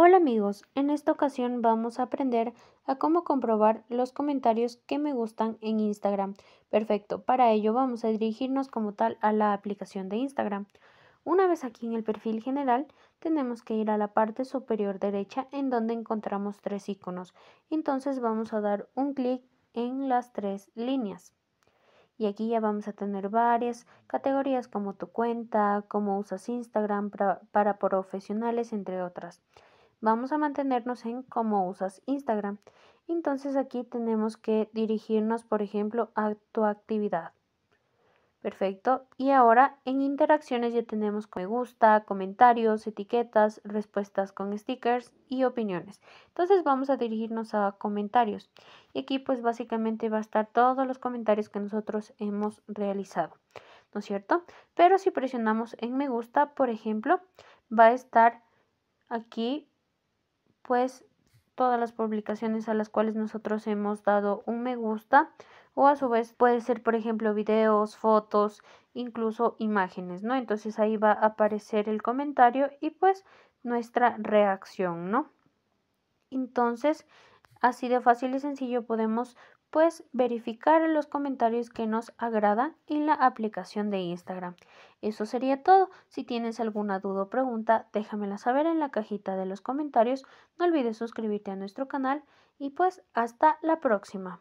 Hola amigos, en esta ocasión vamos a aprender a cómo comprobar los comentarios que me gustan en Instagram. Perfecto, para ello vamos a dirigirnos como tal a la aplicación de Instagram. Una vez aquí en el perfil general, tenemos que ir a la parte superior derecha en donde encontramos tres iconos. Entonces vamos a dar un clic en las tres líneas. Y aquí ya vamos a tener varias categorías como tu cuenta, cómo usas Instagram para, para profesionales, entre otras vamos a mantenernos en cómo usas Instagram. Entonces aquí tenemos que dirigirnos, por ejemplo, a tu actividad. Perfecto. Y ahora en interacciones ya tenemos me gusta, comentarios, etiquetas, respuestas con stickers y opiniones. Entonces vamos a dirigirnos a comentarios. Y aquí pues básicamente va a estar todos los comentarios que nosotros hemos realizado. ¿No es cierto? Pero si presionamos en me gusta, por ejemplo, va a estar aquí pues todas las publicaciones a las cuales nosotros hemos dado un me gusta o a su vez puede ser por ejemplo videos, fotos, incluso imágenes, ¿no? Entonces ahí va a aparecer el comentario y pues nuestra reacción, ¿no? Entonces, Así de fácil y sencillo podemos pues verificar los comentarios que nos agradan en la aplicación de Instagram. Eso sería todo. Si tienes alguna duda o pregunta, déjamela saber en la cajita de los comentarios. No olvides suscribirte a nuestro canal y pues hasta la próxima.